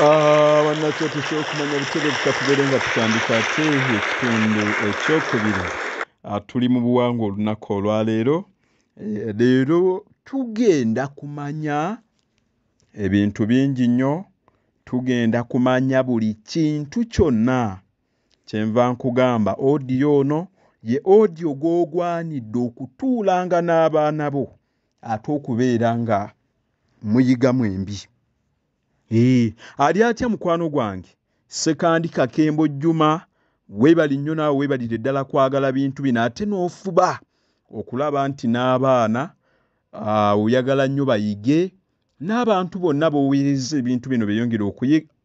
banakyo tusobola okumanya bitebe bukatubeere nga tutandika ate ekitundu ekyokubiri ah, tuli mu buwangwa olunaku olwaleero eh, leero tugenda kumanya ebintu bingi nnyo tugenda kumanya buli kintu kyonna kyenva nkugamba odiyo ono ye odiyo gwogwanidde okutuulanga n'abaana bo ate okubeera nga muyigamu embi ee ali atya mukwano gwange sekandi kakembo jjuma weebali nnyo naawe weebalire ddala kwagala bintu bino ate n'ofuba okulaba nti n'abaana oyagala nnyo bayige n'abantu bonna b'oweereza ebintu bino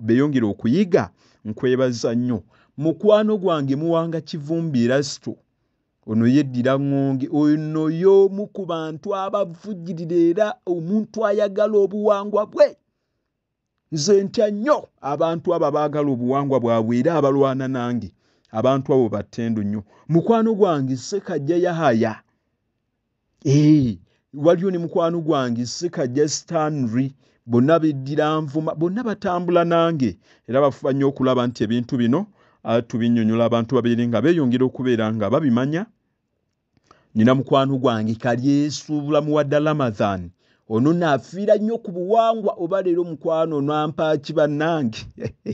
beeyongera okuyiga nkwebaza nnyo mukwano gwange muwanga kivumbiirasito ono yeddira ŋŋonge ono y'omu ku bantu abavujjirira era omuntu ayagala obuwangwa bwe nze ntya nnyo abantu abo abaagala obuwangwa bwabwe era abalwana nange abantu abo battendo nnyo mukwano gwange sekajja yahaya ee waliyo ne mukwano gwange sekajja stanry bonna beddira nvuma bonna batambula nange era bafuba nnyo okulaba nti ebintu bino ah, tubinnyonyola abantu babeere nga beeyongera okubeera nga babimanya nina mukwano gwange kalyesuubulamu wadda ramathan ono naafiira nnyo ku buwangwa oba leero mukwano onampaaki bannange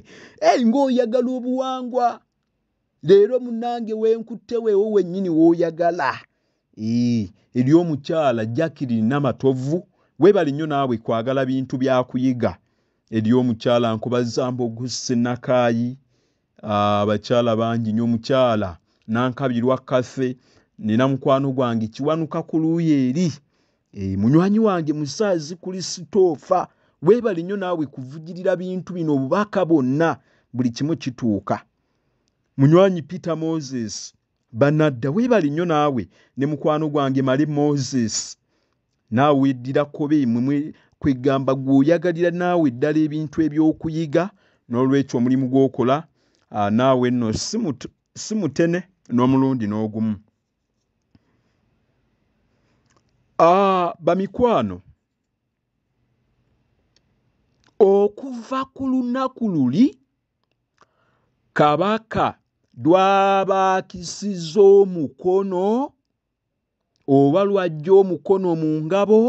ei ngaoyagala obuwangwa leero munange wenkutte weewo wennyini woyagala eryomukyala jakirin namatovu webali nnyo naawe kwagala bintu byakuyiga eryomukyala nkubazambogusenakaayi abakyala bangi nnyo omukyala nankabirwa kafe nina mukwano gwange kiwanuka ku luuyi eri Eh, munywanyi wange musaazi kulisitoofa weebale nnyo naawe kuvujirira bintu bino obubaka bwonna buli kimu kituuka munywanyi peter moses banadda weebale nnyo naawe ne mukwano gwange male moses naawe weddirakobe mwemwe kwegamba gweoyagalira naawe ddala ebintu ebyokuyiga n'olwekyo omulimu gw'okola ah, naawe nno si mutene n'omulundi n'ogumu no Aa, bamikwano okuva ku lunaku luli kabaka dwabaakisiza omukono oba lwajja omukono mu ngabo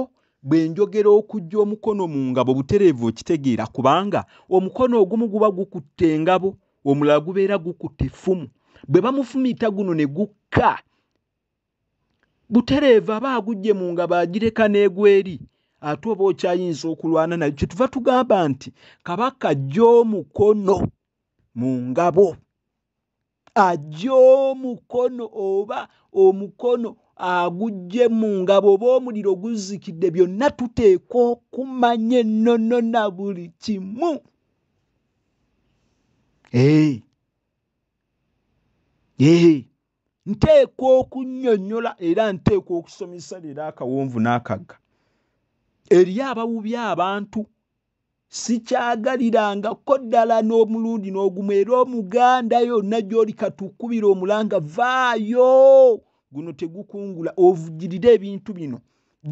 bwe njogera okujja omukono mu ngabo butereevu okitegeera kubanga omukono ogumu guba gukutta engabo omulala gubeera gukutta effumu bwe bamufumiita guno ne gukka butereevu aba agujje mu nga bagireka n'egweri ate oba okyayinza okulwana nayo kyetuva tugamba nti kabaka gy'omukono mu ngabo agy'omukono oba omukono agujje mu ngabo oba omuliro guzikidde byonna tuteeka okumanya ennono na buli kimu ee ee nteekwa okunnyonnyola era nteekwa okusomesa lera akawonvu n'akagga eri abawubi abantu sikyagalirangako ddala n'omulundi n'ogumu era omuganda yonna gy'oli katukubira omulanga vaayo guno tegukungula ovujirire ebintu bino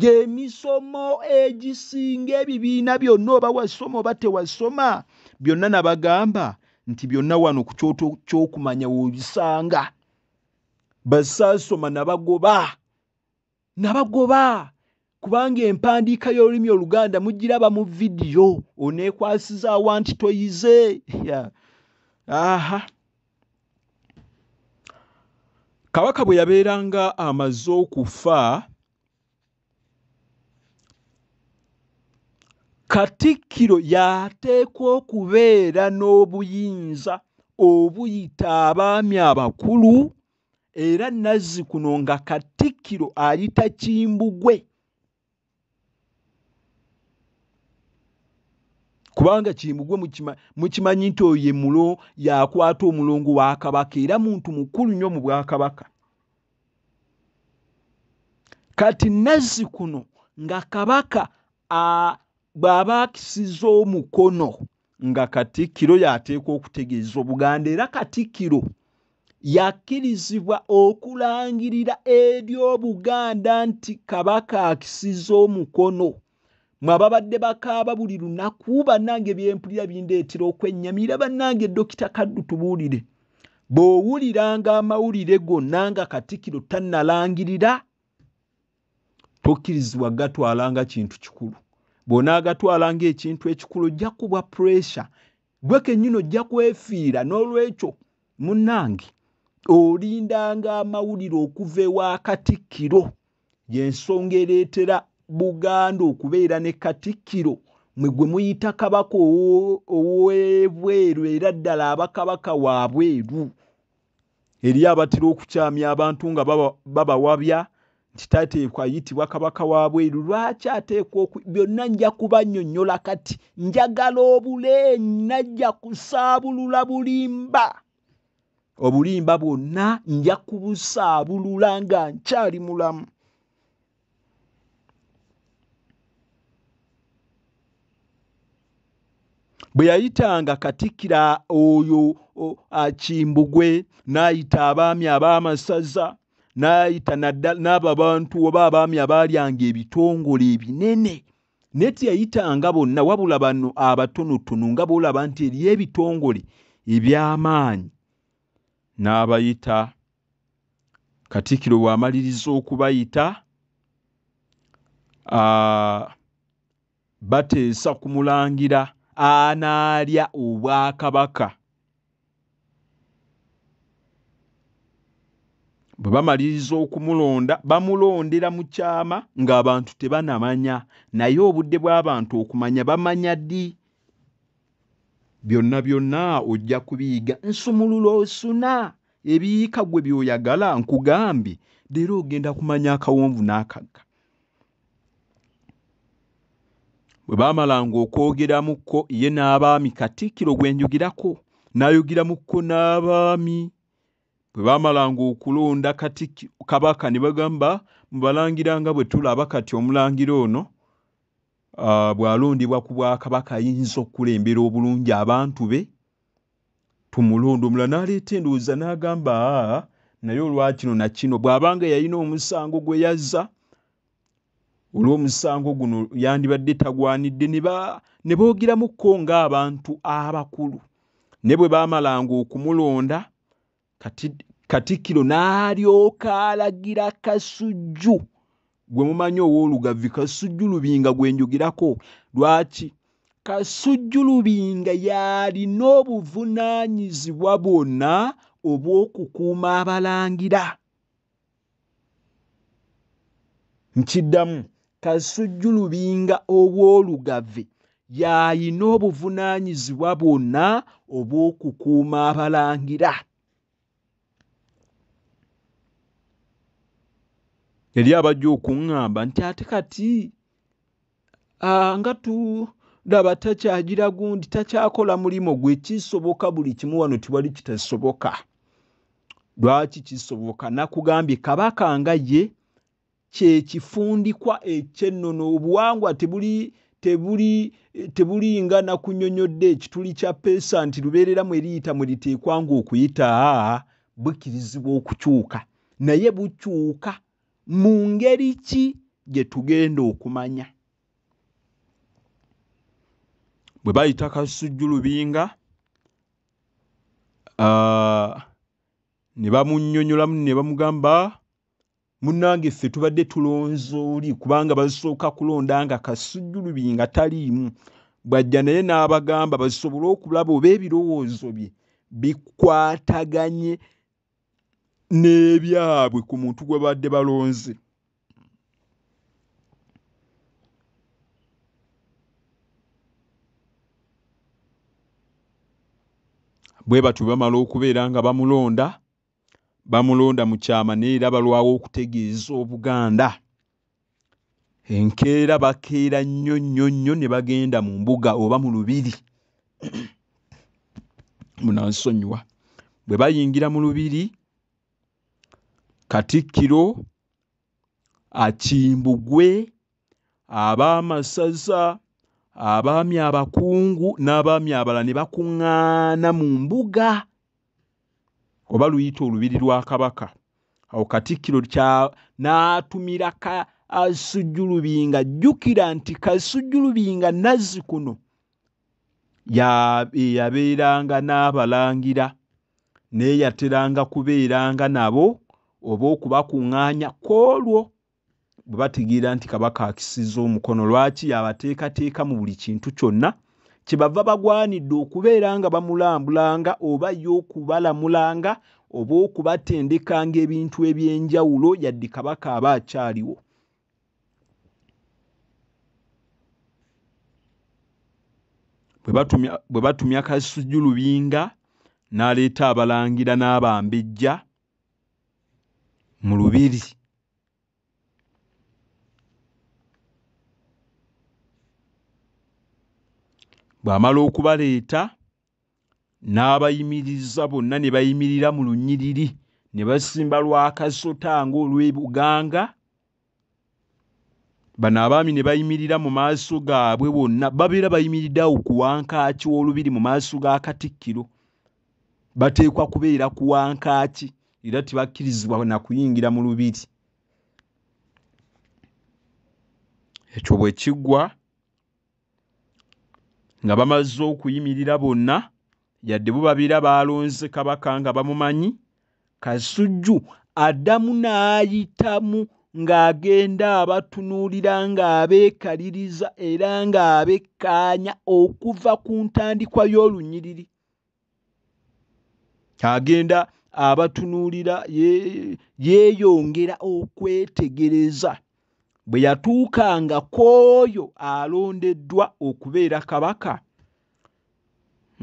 gyemisomo egisinga ebibiina byonna oba wasoma oba tewasoma byonna nabagamba nti byonna wano ku kyoto ky'okumanya weobisanga basaasoma nabagoba nabagoba kubanga empandiika y'olulimi oluganda mugiraba mu vidiyo oneekwasizaawa nti toyize aha kabaka bwe yabeeranga amaze okufa katikkiro yateekwa okubeera n'obuyinza obuyita abaami abakulu era nazzi kuno nga katikkiro ayita kimbugwe kubanga kimbugwe mukimanyi nti oyo emulo yakwata omulongo wa kabaka era muntu mukulu nnyo mu bwakabaka kati nazzi kuno nga kabaka bw'abaakisiza omukono nga katikkiro yateekwa okutegeeza obuganda era katikkiro yakkirizibwa okulangirira ebyobuganda nti kabaka akisiza omukono mwababadde bakaaba buli lunaku bannange ebyempulira bindeetera okwennyamira bannange dokita kaddu tubuulire bw'owuliranga amawulire gonna nga katikiro tannalangirira tokkirizibwa gatwalanga kintu kikulu bw'onaagatwalanga ekintu ekikulu ojja kubwa puresure gwekennyini ojja kwefiira n'olwekyo munnange olindanga amawulire okuva ewa katikkiro yensonga ereetera buganda okubeera ne katikkiro mwe gwe muyita kabaka ow'ebweru era ddala abakabaka waabweru eri abatera okukyamya abantu nga babawabya nti tateekwa ayitibwa kabaka waabweru lwaki ateekwa byonna nja kubanyonnyola kati njagala obule najja kusaabulula bulimba obulimba bwonna nja kubusaabulula nga nkyali mulamu bwe yayitanga katikira oyo akimbugwe n'ayita abaami ab'amasaza n'ayita n'aba bantu oba abaami abaalyanga ebitongole ebinene naye tiyayitanga bonna wabula bano abatonotono nga boolaba nti eriyo ebitongole eby'amaanyi n'abayita katikiro bw'amaliriza okubayita bateesa ku mulangira anaalya obwakabaka bwe bamaliriza okumulonda bamulondera mu kyama ng'abantu tebanamanya naye obudde bw'abantu okumanya bamanya ddi byonna byonna ojja kubiyiga nsumulula osuna ebiyiika gwe byoyagala nkugambye leero ogenda kumanya akawonvu n'akagga bwe baamalanga okwogeramukko ye n'abaami katikkiro gwe njogerako n'ayogeramukko n'abaami bwe baamalanga okulonda katikkiro kabaka ne bagamba mubalangiranga bwe tulaba kati omulangiro ono Ah, bwalondebwa ku bwakabaka ayinza okukulembera obulungi abantu be tumulonda omula n'aleeta endowooza n'agamba naye olwakino nakino bw'abanga yalina omusango gwe yazza olw'omusango guno yandibadde tagwanidde ne boogiramukko ng'abantu abakulu ne bwe baamalanga okumulonda kati katikkiro n'alyoka alagira kasujju gwe mumanyi owoolugavi kasujjulubinga gwe njogerako lwaki kasujjulubinga yaalina obuvunaanyizibwa bwonna obw'okukuuma abalangira nkiddamu kasujjulubinga obw'olugavi yaalina obuvunaanyizibwa bwonna obw'okukuuma abalangira yali abajja okuŋŋamba nti ate kati ah, nga tulaba takyagira gundi takyakola mulimu gwe kisoboka buli kimu wano tiwali kitasoboka lwaki kisoboka nakugambye kabaka nga ye kyekifundikwa ekyennono obuwangwa tebuli tebuli tebulinga nakunyonyodde ekituli kya pesa nti lubeereramu eriyita mwe liteekwanga okuyita ah, bukkirizibwa okukyuka naye bukyuka mu ngeri ki gye tugenda okumanya bwe bayita kasujjulubinga ne bamunnyonnyolamu ne bamugamba munnange ffe tubadde tulonza oli kubanga basooka kulonda nga kasujjulubinga taliimu bw'ajja naye n'abagamba basobole okulaba oba ebirowoozo bye bikwataganye n'ebyabwe ku muntu gwe badde balonze bwe batyo bamala okubeera nga bamulonda bamulonda mu kyama neera balwawo okutegeeza obuganda enkeera bakeera nnyo nnyo nnyo ne bagenda mu mbuga oba mu lubiri munansonyiwa bwe bayingira mu lubiri katikkiro akimbugwe abaamasaza abaami abakungu n'abaami abalala ne bakuŋŋaana mu mbuga oba luyita olubiri lwa kabaka awo katikkiro n'atumira kasujjulubinga jjukira nti kasujjulubinga nazzi kuno eyabeeranga n'abalangira naye yateranga kubeeranga nabo oba okubakuŋŋaanya kwolwo bwe bategeera nti kabaka akisiza omukono lwaki yabateekateeka mu buli kintu kyonna kyebava bagwanidde okubeera nga bamulambulanga oba ye okubalamulanga oba okubatendekanga ebintu ebyenjawulo yadde kabaka aba akyaliwo bwe batumya kasujulubinga n'aleeta abalangira n'abambejja mu lubiri bw'amala okubaleeta n'abayimiriza bonna ne bayimirira mu lunyiriri ne basimba lwakasota ngaolw'ebuganga bano abaami ne bayimirira mu maaso gaabwe bonna babeera bayimiridde awo ku wankaaki w'olubiri mu maaso ga katikkiro bateekwa kubeera ku wankaaki era tibakkirizibwa nakuyingira mu lubiri ekyo bwe kiggwa nga bamaze okuyimirira bonna yadde bubabira baalonze kabaka nga bamumanyi kasujju addamu n'ayitamu ng'agenda abatunuulira ng'abeekaliriza era ng'abekkaanya okuva ku ntandikwa y'olunyiriri agenda abatunuulira yeeyongera okwetegereza bwe yatuukanga kwoyo alondeddwa okubeera kabaka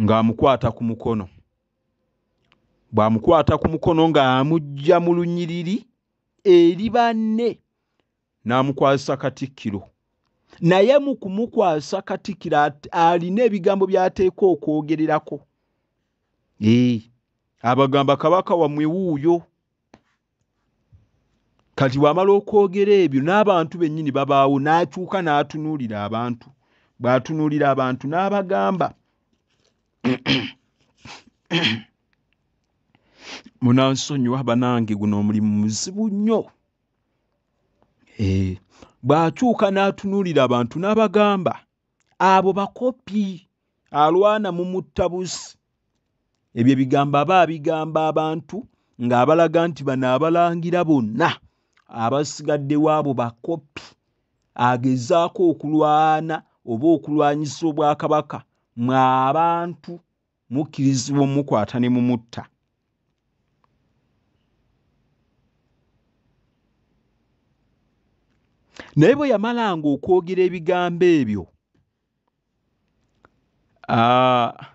ng'amukwata ku mukono bw'amukwata ku mukono ng'amuggya mu lunyiriri eri banne n'amukwasa katikkiro naye mu kumukwasa katikkiro alina ebigambo by'ateeka okwogererako ee abagamba kabaka wamwe wuuyo kati wamala okwogera ebyo n'abantu bennyini babaawo n'akyuka n'atunuulira abantu bw'atunuulira abantu n'abagamba munansonyiwa banange guno omulimu muzibu nnyo eh, bw'akyuka n'atunuulira abantu n'abagamba abo bakopi alwana mumuttabusi ebyo ebigambo aba abigamba abantu ng'abalaga nti bano abalangira bonna abasigaddewo abo bakopi agezaako okulwana oba okulwanyisa obwakabaka mwe abantu mukkirizibwa omukwata ne mumutta naye bwe yamalanga okwogera ebigambo ebyo aa uh,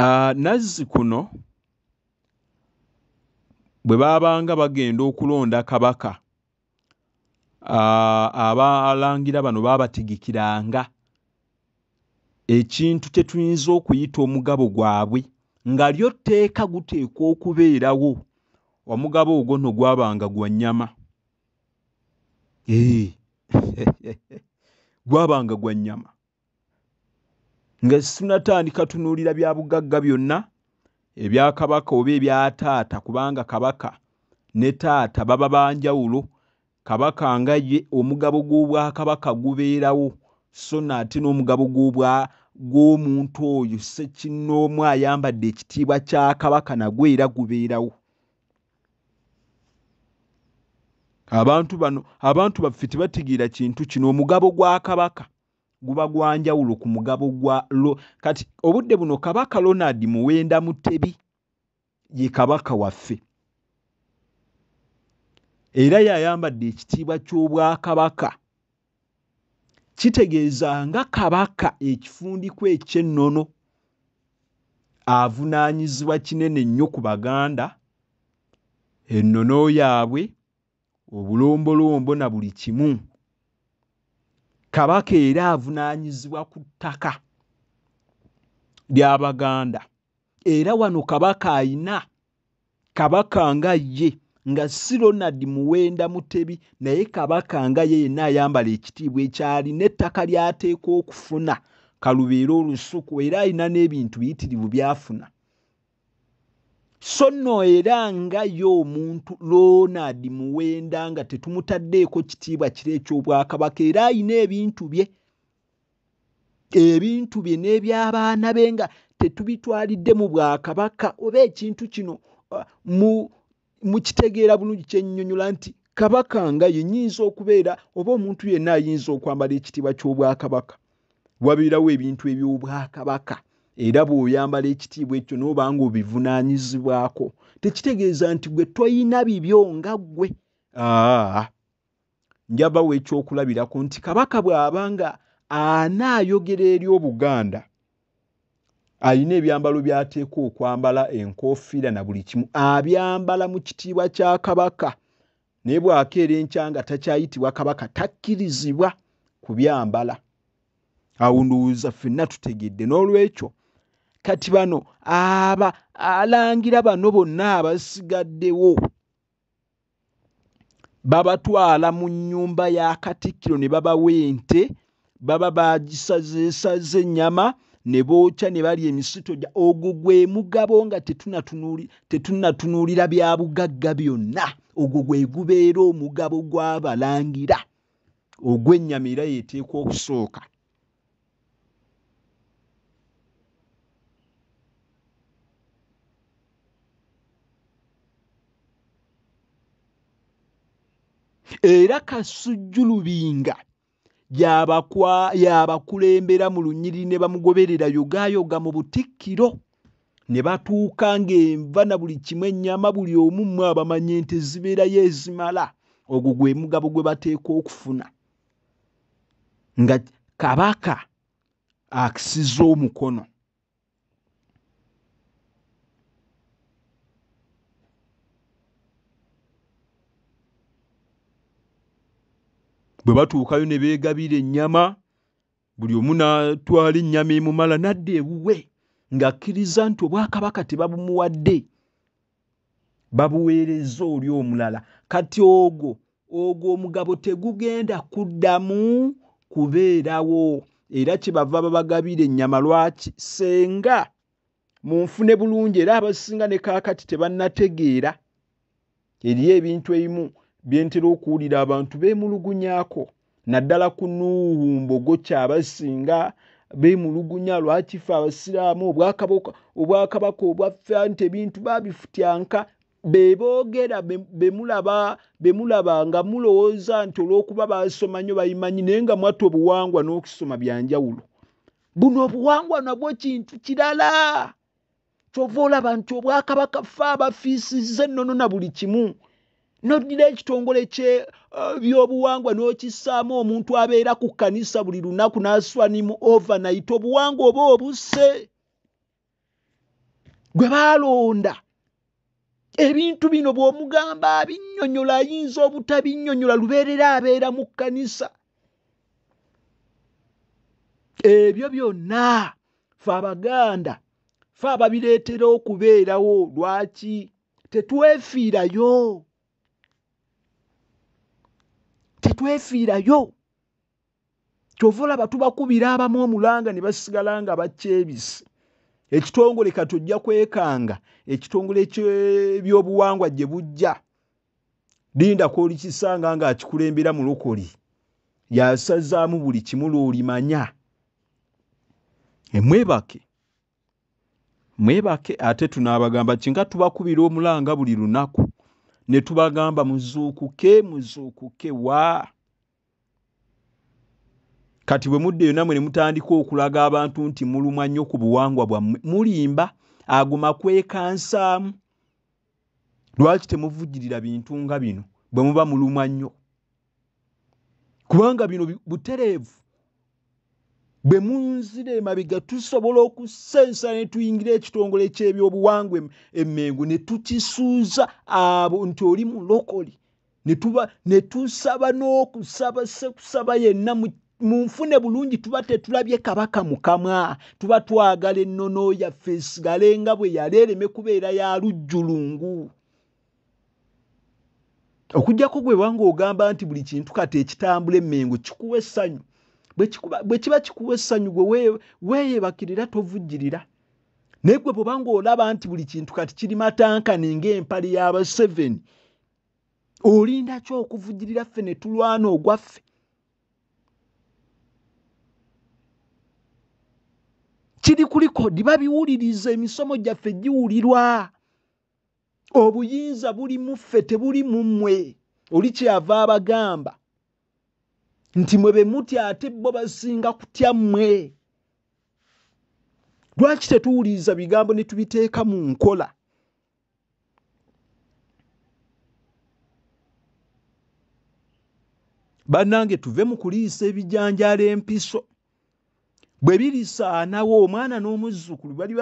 Ah, nazzi kuno bwe baabanga bagenda okulonda kabaka ah, abalangira bano baabategekeranga ekintu kye tuyinza okuyita omugabo gwabwe nga lyo tteeka guteekwa okubeerawo omugabo ogwo no gwabanga gwa nnyama eh, gwabanga gwa nnyama ng'esinatandika tunuulira bya bugagga byonna ebya kabaka oba ebya taata kubanga kabaka ne taata baba banjawulo kabaka nga ye omugabo gw'obwakabaka gubeerawo so naate n'omugabo gw'omuntu oyo sekinoomu ayambadde ekitiibwa kya kabaka nagwo era gubeerawo abantu bano abantu baffe tebategeera kintu kino omugabo gwa kabaka guba gwanjawulo ku mugabo gwa lo kati obudde buno kabaka ronald muwenda mutebi ye kabaka waffe era yayambadde ekitiibwa ky'obwakabaka kitegeeza nga kabaka ekifundiko ekyennono avunaanyizibwa kinene nnyo ku baganda ennono yaabwe obulombolombo na buli kimu kabaka era avunaanyizibwa ku ttaka lyabaganda era wano kabaka ayina kabaka nga ye nga si ronald muwenda mutebi naye kabaka nga ye yenna ayambala ekitiibwa ekyali n'ettaka lyateeka okufuna kalubeera olusuku era ayina n'ebintu biyitirivu byafuna so nno era ngayo omuntu ronad muwenda nga tetumutaddeeko kitiibwa kiro ekyobwakabaka era ayina ebintu bye ebintu bye n'ebyabaana be nga tetubitwalidde mu bwakabaka oba ekintu kino uh, mukitegeera bulungi kyennyonyola nti kabaka nga yenyinza okubeera oba omuntu yenna ayinza okwambala ekitiibwa ky'obwakabaka wabeerawo ebintu eby'obwakabaka era bw'oyambala ekitiibwa ekyo n'oba nga obivunaanyizibwako tekitegeeza nti gwe toyina bibyo nga ggwe aa njabawo ekyokulabirako nti kabaka bw'aba nga anaayogera eri obuganda ayina ebyambalo by'ateeka okwambala enkofiira na buli kimu abyambala mu kitiibwa kya kabaka naye bw'akeera enkya nga takyayitibwa kabaka takkirizibwa kubyambala awo ndowooza ffenna tutegedde n'olwekyo kati bano aba alangira bano bonna abasigaddewo babatwala mu nnyumba ya katikkiro ne babawa ente baba bagisazeesaza ennyama ne bookya ne balya emisito gya ogwo gwe mugabo nga tetunatunuulira bya bugagga byonna ogwo gwe gubeera omugabo gw'abalangira ogw'ennyama era yeteekwa okusooka era kasujjulubinga yabakulembera mu lunyiriri ne bamugoberera yogaayoga mu butikkiro ne batuuka ng'enva na buli kimu ennyama buli omu mmwe abamanyi nti zibeerayo ezimala ogwo gwe mugabo gwe bateeka okufuna nga kabaka akisiza omukono bwe batuukayo ne beegabira ennyama buli omu natwala ennyama emumala nadda ewuwe ng'akkiriza nti obwakabaka tebabumuwadde babuweereza oli omulala kati ogwo ogwo omugabo tegugenda kuddamu kubeerawo era kyebava babagabira ennyama lwaki senga munfune bulungi era abasinga ne kaakati tebannategeera eriyo ebintu ebimu byentera okuwulira abantu bemulugunyako naddala ku nuuhu mbogo kyabasinga bemulugunya lwakifa abasiraamu obwakabaka obwaffa nti ebintu babifutyanka beboogera bemulaba nga mulowooza nti olwokuba basoma nnyo bayimanyi naye nga mwata obuwangwa n'okusoma byanjawulo buno obuwangwa nabwo kintu kirala kyova olaba nti obwakabaka fe abafiisiza ennono na buli kimu noddira ekitongole kye uh, byobuwangwa n'okisaamu omuntu abeera ku kkanisa buli lunaku n'aswanimu overnight obuwangwa oba obuse gwe baalonda ebintu bino bw'omugamba abinnyonnyola ayinza obutabinnyonnyola lubeerera abeera mu kkanisa ebyo byonna fe abaganda fe ababireetera okubeerawo lwaki tetwefiirayo tetwefiirayo kyova olaba tubakubira abamu omulanga ne basigala nga bakyebisi ekitongole katujja kwekanga ekitongole ekyebyobuwangwa gye bujja linda kolikisanga ngaakikulembera mulokoli yasazaamu buli kimu lwolimanya emwebake mwebake ate tunaabagamba kinga tubakubira omulanga buli lunaku ne tubagamba muzuukuke muzuukuke wa kati bwe mudda eyo nammwe ne mutandika okulaga abantu nti mulumwa nnyo ku buwangwa bwammwe mulimba agoma kwekansaamu lwaki temuvujjirira bintu nga bino bwe muba mulumwa nnyo kubanga bino butereevu bwe munzira emabega tusobola okusensa ne tuyingira ekitongole ekyebyobuwangu emengu ne tukisuuza abo nti oli mulokoli ne tusaba n'okusaba sekusaba yenna munfune bulungi tuba tetulabye kabaka mukama tuba twagala ennono yaffe esigale nga bwe yali ereme kubeera ya lujjulungu okugjako gwe bwanga ogamba nti buli kintu kati ekitambula emengu kikuwa essanyu bwekiba kikuwa essanyu gwe weyebakirira tovujjirira naye gwe bwobanga olaba nti buli kintu kati kiri matankani ngaempali yaba seven olinda ki okuvujjirira ffe ne tulwana ogwaffe kiri kulikodi babiwuliriza emisomo gyaffe giwulirwa obuyinza buli mu ffe tebuli mu mmwe oli kyava abagamba nti mwe be mutya ate bo basinga kutya mmwe lwaki tetuwuliriza bigambo ne tubiteeka mu nkola bannange tuve mu kuliisa ebijanjaalo empiso bwe birisaanawo omwana n'omuzzukulu bali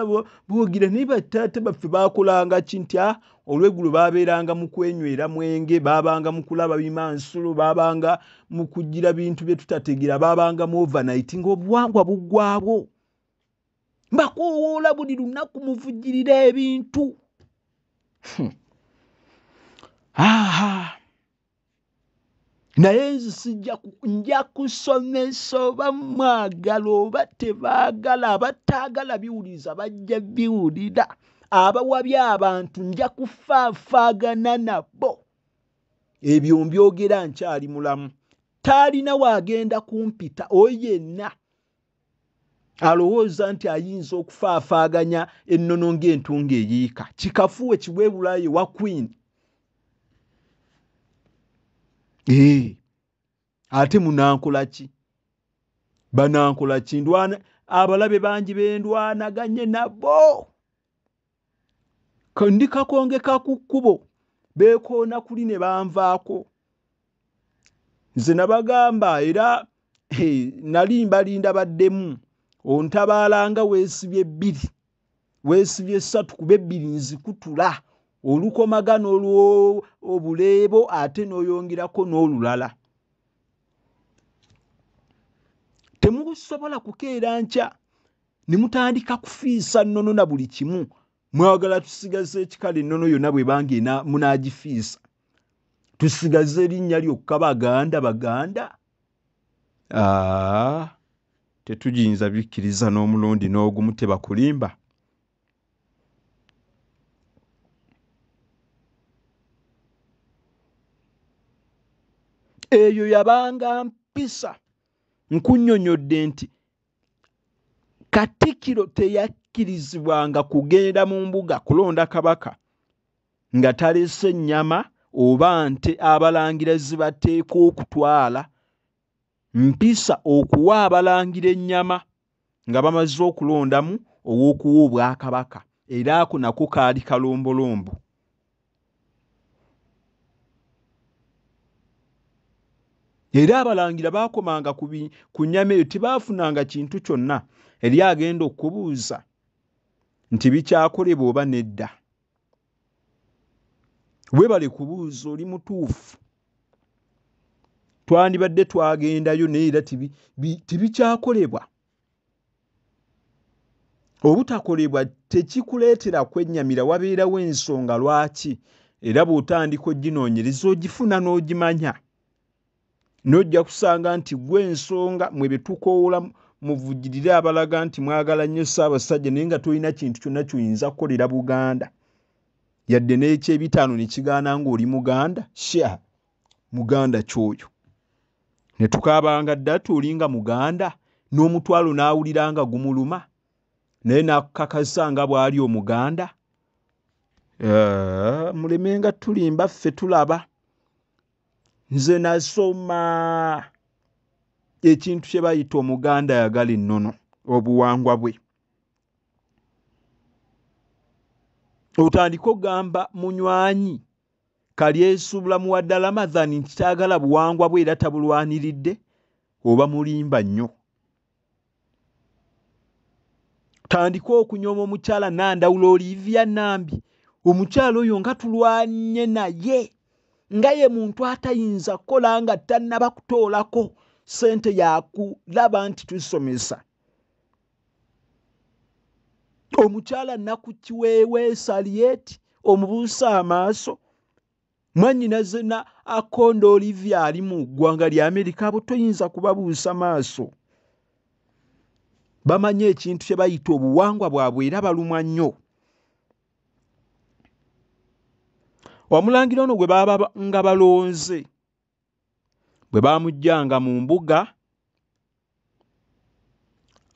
boogira naye bataata baffe baakolanga ki nti ah, olweggulo baabeeranga mu kwenywera mwenge baabanga mu kulaba bimansulo baabanga mu kugira bintu bye tutategera baabanga mu overnight ngaobuwangwa buggwabwo mbakoowoola buli lunaku muvujjirira ebintu aha hmm. ah. naye nze sinja kusomesa oba mwagala oba tebaagala abataagala biwuliza bajja biwulira abawabya abantu nja kufaafaagana nabo ebyo mbyogera nkyali mulamu taalina waagenda kumpita oyo yenna alowooza nti ayinza okufaafaaganya ennono ngaentunga eyiika kikafuwe kiweebulayo wa queen ee ate munankola ki banankola ki ndwana abalabe bangi bendwanaganye nabo ndikakongeka ku kkubo beekoona kuli ne banvaako nze nabagamba era nali mbalinda baddemu ontabaalanga weesibye ebbiri weesibye essatu kuba ebbiri nzikutula olukomaga nolwobuleebo ate noyongerako n'olulala temusobola kukeera nkya ne mutandika kufiisa nnono na buli kimu mwagala tusigaze ekikala ennono yonna bwe banga munagifiisa tusigaze erinnya lyokka baganda baganda aa tetugiyinza bikkiriza n'omulundi n'ogumu tebakulimba eyo yabanga mpisa nkunnyonnyodde nti katikiro teyakkirizibwanga kugenda mu mbuga kulonda kabaka nga talese ennyama oba nte abalangira zibateeka okutwala mpisa okuwa abalangira ennyama nga bamaze okulondamu ow'okuwa obwakabaka era ako nako kaali kalombolombo era abalangira baakomanga ku nyama eyo tebaafunanga kintu kyonna eri agenda okubuuza nti bikyakolebwa oba nedda webale kubuuza oli mutuufu twandibadde twagendayo naye era tebikyakolebwa obutakolebwa tekikuleetera kwennyamira wabeerawo ensonga lwaki era bw'otandika oginoonyereza ogifuna n'ogimanya no nojja kusanga nti gwensonga mwebetukoola muvujirire abalaga nti mwagala nnyo saabasajja naye nga tolina kintu kyonna kyoyinza kukolera buganda yadde nekyebitaano nekigaana ngaoli muganda sha muganda kyoyo netukabanga ddatu olinga muganda n'omutwalo n'awuliranga gumuluma naye nakakasanga bwali omuganda mulemenga tulimbaffe tulaba nze nasoma ekintu kye bayita omuganda yagala ennono obuwangwa bwe otandika ogamba munywanyi kalyesuubula muwa dde ramadhani nti taagala buwangwa bwe era tabulwaniridde oba mulimba nnyo tandika okunyooma omukyala nandawula olivia nambi omukyala oyo nga tulwanye naye yeah. nga ye muntu atayinza kukola nga tannaba kutoolako sente yakulaba nti tusomesa omukyala nnaku kiweeweesa lyeti omubuusa amaaso mwannyinazena akonda olivia ali mu ggwanga lya amerika abo toyinza kubabuusa maaso bamanyi ekintu kye bayita obuwangwa bwabwe era balumwa nnyo omulangira ono gwe baba nga balonze bwe baamujjanga mu mbuga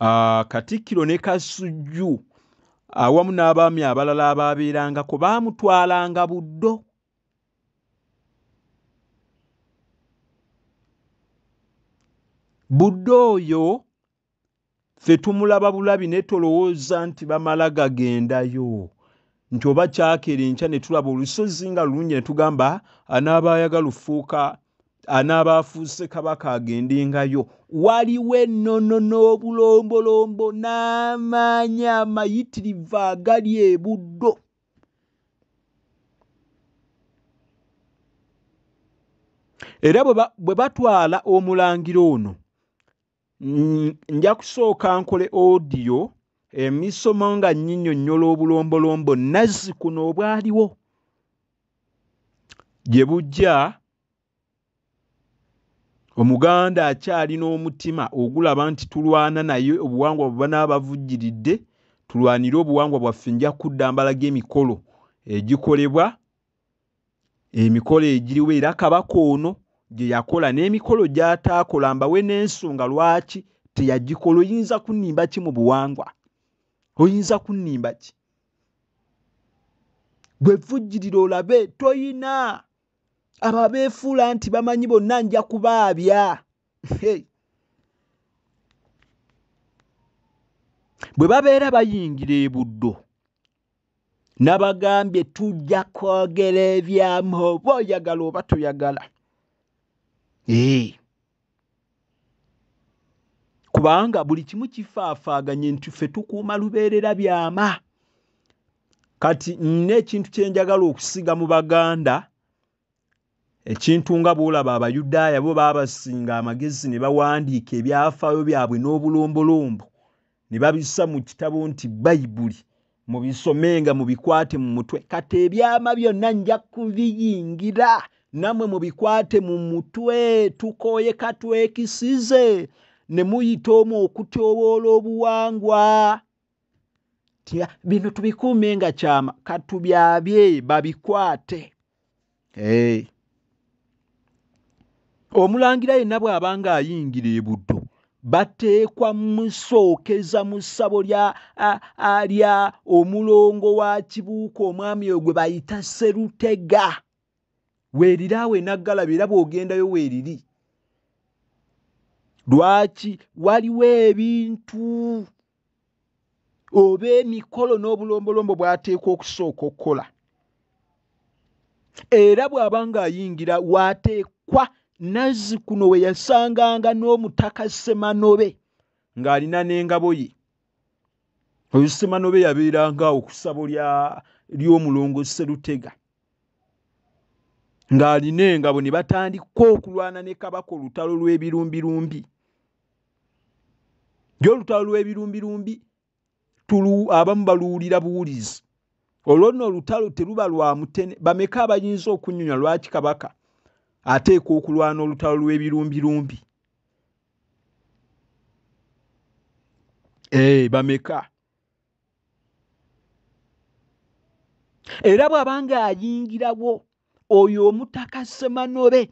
ah, katikkiro ne kasujju awamu n'abaami abalala ababeerangako baamutwalanga buddo buddo oyo fe tumulaba bulabi netolowooza nti bamala gagendayo nti oba kyakera enkya ne tulaba olusozi nga lulungi ne tugamba anaabaayagalufuuka anaaba afuuse kabaka agendengayo waliwo ennono n'obulombolombo n'amaanyi amayitirivu agali ebuddo era bwe batwala omulangiro ono nja kusooka nkole odiyo emisomo nga nnyinnyonnyola obulombolombo nazzi kuno obwaliwo gye bujja omuganda akyalina omutima ogulaba nti tulwana naye obuwangwa bwebanaabavujjiridde tulwanire obuwangwa bwaffe nja kudda mbalaga emikolo egikolebwa emikolo egiriwo era kabaka ono gye yakola n'emikolo gy'ataakola mbawe n'ensonga lwaki teyagikola oyinza kunnimba ki mu buwangwa oyinza kunnimba ki gwevujjirira olabe toyina aba befuula nti bamanyi bonna nja kubaabya bwe babeera bayingira ebuddo nabagambye tujja kwogera ebyamu oba oyagala oba toyagala ee kubanga buli kimu kifaafaaganye nti ffe tukuuma lubeerera byama kati nna ekintu kyenjagala okusiga mu baganda ekintu nga bolaba abayudaaya bo baabasinga amagezi ne bawandiika ebyafaayo byabwe n'obulombolombo ne babisa mu kitabo nti bayibuli mubisomenga mubikwate mu mutwe kati ebyama byonna nja kubiyingira nammwe mubikwate mu mutwe tukooye katwekisize ne muyita omu okutyoboola obuwangwa tya bino tubikuume nga kyama katubyabye babikwate hey. omulangira yenna bw'aba nga ayingira ebuddo bateekwa musookeza mu ssabo lyalya omulongo wa kibuuka omwami oyo gwe bayita serutega weeriraawe naggalaba era bw'ogendayo weeriri lwaki waliwo ebintu oba emikolo n'obulombolombo bwateekwa okusooka okukola era bw'aba ngaayingira wateekwa nazzi kuno we yasanganga n'omutaka semanobe ng'alina n'engabo ye oyo semanobe yabeerangaawo kusabo ly'omulongo serutega ng'alina engabo ne batandika okulwana ne kabaka olutalo lw'ebirumbirumbi jo olutalo lw'ebirumbirumbi abamu baluwulira buwulizi olwo nno olutalo teruba lwa mutene bameka abayinza okunyunya lwaki kabaka ateeka okulwana olutalo lw'ebirumbirumbi ee eh, bameka era bw'abanga ayingirawo oyo omutaka semanobe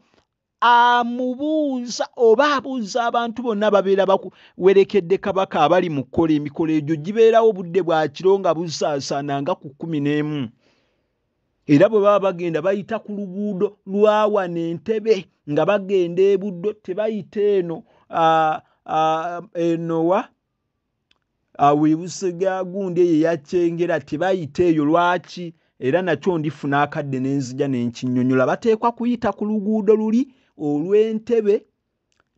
amubuuza oba abuuza abantu bonna babeera bakuwerekedde kabaka abali mu kukola emikolo egyo gibeerawo budde bwa kiro nga busaasaana nga ku kumi n'emu era bwe baba bagenda bayita ku luguudo lwawana entebe nga bagenda ebuddo tebayita eno enowa awebusega gundi eyo eyacengera tebayita eyo lwaki era nakyo ndifuna akadde n'enzija n'enkinyonyola bateekwa kuyita ku luguudo luli olw'entebe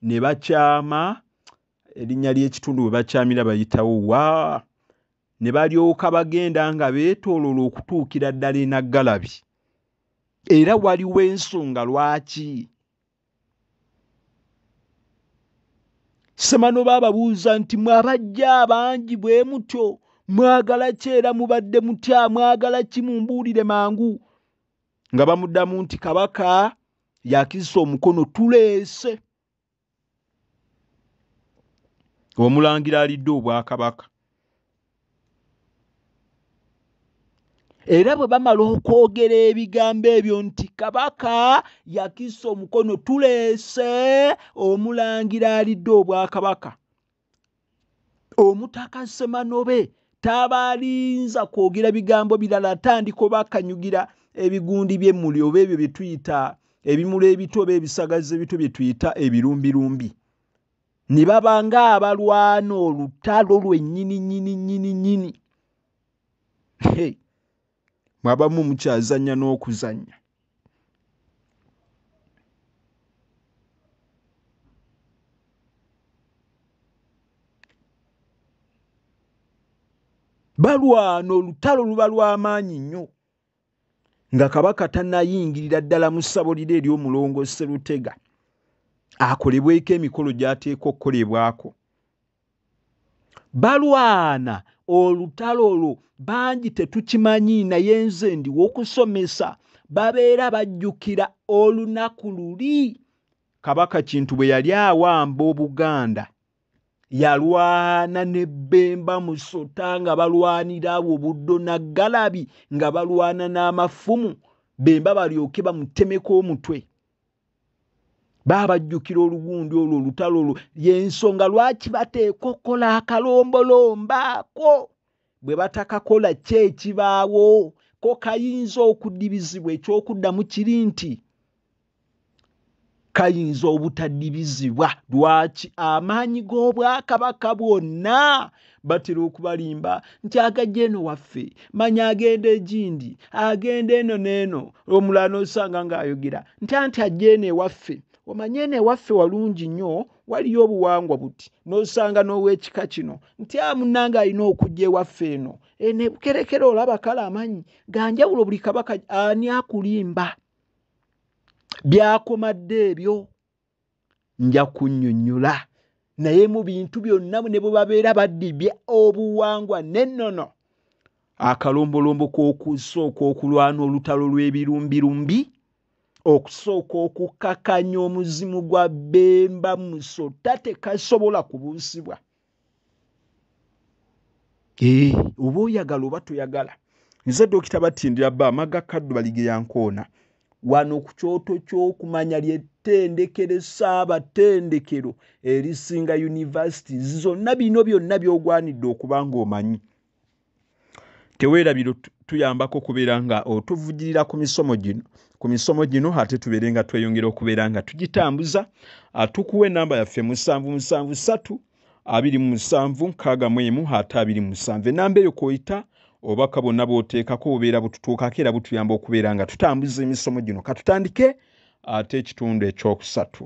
ne bakyama erinnya ly'ekitundu bwe bakyamira bayitawo wa ne balyoka bagenda nga beetoolola okutuukira ddala enaggalabi era waliwo ensonga lwaki semano baababuuza nti mwabajja abangi bwe mutyo mwagala ki era mubadde mutya mwagala ki mumbuulire mangu nga bamuddamu nti kabaka yakizisa omukono tuleese omulangira alidde obwakabaka era bwe bamala okwogera ebigambo ebyo nti kabaka yakisa omukono tuleese omulangira alidde obwakabaka omutaka semanobe tabalinza kwogera bigambo birala atandika oba akanyugira ebigundi byemuli oba ebyo bye tuyita ebimuli ebito oba ebisagazza ebito bye tuyita ebirumbirumbi ne babanga abalwana olutalo lwennyininyininyininyini mwabamu mukyazannya n'okuzannya balwana olutalo luba lw'amaanyi nnyo nga kabaka tannayingirira ddala mu ssabo lire ery'omulongo serutega akolebweko emikolo gy'ateeka okukolebwako balwana olutalo olwo bangi tetukimanyi naye nze ndiwo okusomesa babeera bajjukira olunaku luli kabaka kintu bwe yali awamba obuganda yalwana ne bemba musota nga balwanira awo buddo naggalabi nga balwana n'amafumu bemba balyoke bamutemeko omutwe baabajjukira olugundi olwo olutalo olwo yensonga lwaki bateeka okkola akalombolombaako bwe batakakola ki ekibaawo ko kayinza okudibizibwa ekyokuddamu kiri nti kayinza obutadibizibwa lwaki amaanyi g'obwakabaka bwonna batera okubalimba nti agajja eno waffe manya agenda egindi agenda eno n'eno omulala n'osanga ng'ayogera nti anti ajja eno ewaffe omanye eno ewaffe walungi nnyo waliyo obuwangwa buti n'osanga n'ow'ekika kino nti amunanga alina okujja ewaffe eno enebukerekere olaba kale amanyi ganjawulo buli kabaka ani akulimba byakomadde ebyo nja kunnyonnyola naye mu bintu byonna ne bwe babeera baddibya obuwangwa nennono akalombolombo k'okusooka okulwana olutalo lw'ebirumbirumbi okusooka okukakanya omuzimu gwa bemba musota tekasobola kubuusibwa ee oba oyagala oba toyagala nze dokita batindirabba amaga kaddu baligeyankoona wano ku kyoto ky'okumanya lyettendekero essaabatendekero erisinga univesity zonna bino byonna by'ogwanidde okuba ng'omanyi teweerabiro tuyambako okubeera nga otuvujirira ku misomo gino ku misomo gino ate tubeere nga tweyongera okubeera nga tugitambuza tukuwa enamba yaffe musanvu musanvu ssatu abiri mu musanvu nkaaga mu emu ate abiri mu musanvu enamba eyo kw'oyita obubaka bwonna bwoteekako obubeera bututuukako era butuyamba okubeera nga tutambuza emisomo gino katutandike ate ekitundu ekyokusatu